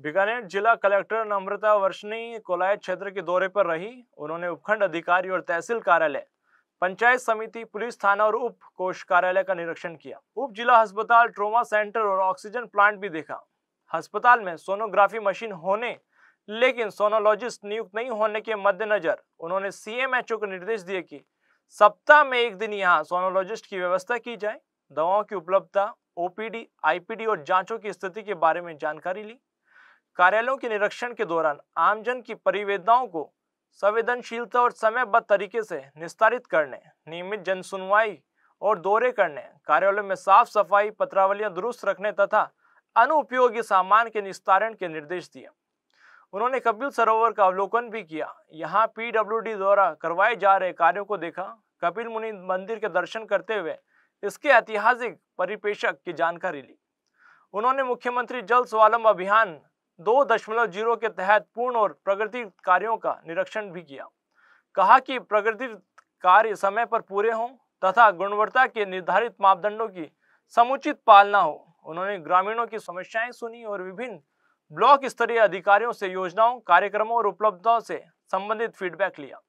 बीकानेर जिला कलेक्टर नम्रता वर्षनी कोलायत क्षेत्र के दौरे पर रही उन्होंने उपखंड अधिकारी और तहसील कार्यालय पंचायत समिति पुलिस थाना और उप कोष कार्यालय का निरीक्षण किया उप जिला अस्पताल ट्रोमा सेंटर और ऑक्सीजन प्लांट भी देखा अस्पताल में सोनोग्राफी मशीन होने लेकिन सोनोलॉजिस्ट नियुक्त नहीं होने के मद्देनजर उन्होंने सीएमएचओ को निर्देश दिए कि सप्ताह में एक दिन यहाँ सोनोलॉजिस्ट की व्यवस्था की जाए दवाओं की उपलब्धता ओपीडी आईपीडी और जांचों की स्थिति के बारे में जानकारी ली कार्यालयों के निरीक्षण के दौरान आमजन की परिवेदनाओं को संवेदनशीलता और समयबद्ध तरीके से निस्तारित करने नियमित जनसुनवाई और दौरे करने कार्यालयों में साफ सफाई पत्रावलियां दुरुस्त रखने तथा अनुपयोगी सामान के निस्तारण के निर्देश दिए उन्होंने कपिल सरोवर का अवलोकन भी किया यहाँ पीडब्ल्यूडी द्वारा करवाए जा रहे कार्यों को देखा कपिल मुनि मंदिर के दर्शन करते हुए इसके ऐतिहासिक परिपेक्षक की जानकारी ली उन्होंने मुख्यमंत्री जल स्वालम अभियान दो दशमलव जीरो के तहत पूर्ण और प्रगति कार्यों का निरीक्षण भी किया कहा कि प्रगति कार्य समय पर पूरे हों तथा गुणवत्ता के निर्धारित मापदंडों की समुचित पालना हो उन्होंने ग्रामीणों की समस्याएं सुनी और विभिन्न ब्लॉक स्तरीय अधिकारियों से योजनाओं कार्यक्रमों और उपलब्धताओं से संबंधित फीडबैक लिया